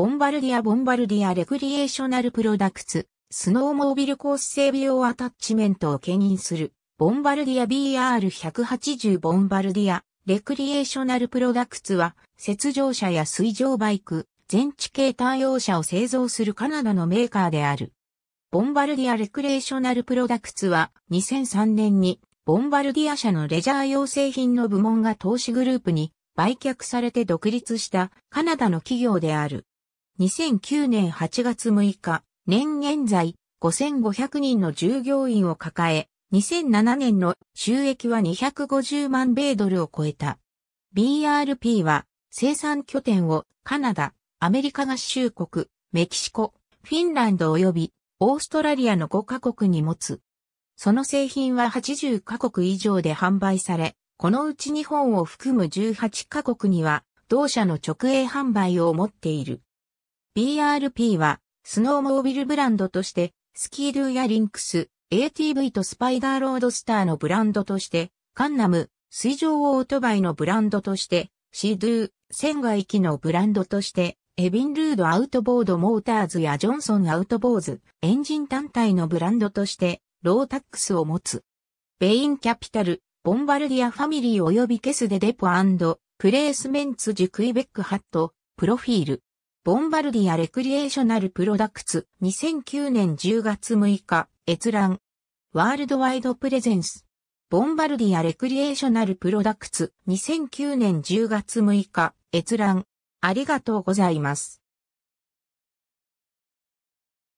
ボンバルディア・ボンバルディア・レクリエーショナル・プロダクツ、スノーモービルコース整備用アタッチメントを兼任する、ボンバルディア BR180 ボンバルディア、レクリエーショナル・プロダクツは、雪上車や水上バイク、全地形対応車を製造するカナダのメーカーである。ボンバルディア・レクリエーショナル・プロダクツは、2003年に、ボンバルディア社のレジャー用製品の部門が投資グループに売却されて独立したカナダの企業である。2009年8月6日、年現在5500人の従業員を抱え、2007年の収益は250万米ドルを超えた。BRP は生産拠点をカナダ、アメリカ合衆国、メキシコ、フィンランド及びオーストラリアの5カ国に持つ。その製品は80カ国以上で販売され、このうち日本を含む18カ国には同社の直営販売を持っている。BRP は、スノーモービルブランドとして、スキードゥやリンクス、ATV とスパイダーロードスターのブランドとして、カンナム、水上オートバイのブランドとして、シードゥ、仙外機のブランドとして、エビンルードアウトボードモーターズやジョンソンアウトボーズ、エンジン単体のブランドとして、ロータックスを持つ。ベインキャピタル、ボンバルディアファミリー及びケスデデポプレースメンツジクイベックハット、プロフィール。ボンバルディア・レクリエーショナル・プロダクツ、2009年10月6日、閲覧。ワールドワイド・プレゼンス。ボンバルディア・レクリエーショナル・プロダクツ、2009年10月6日、閲覧。ありがとうございます。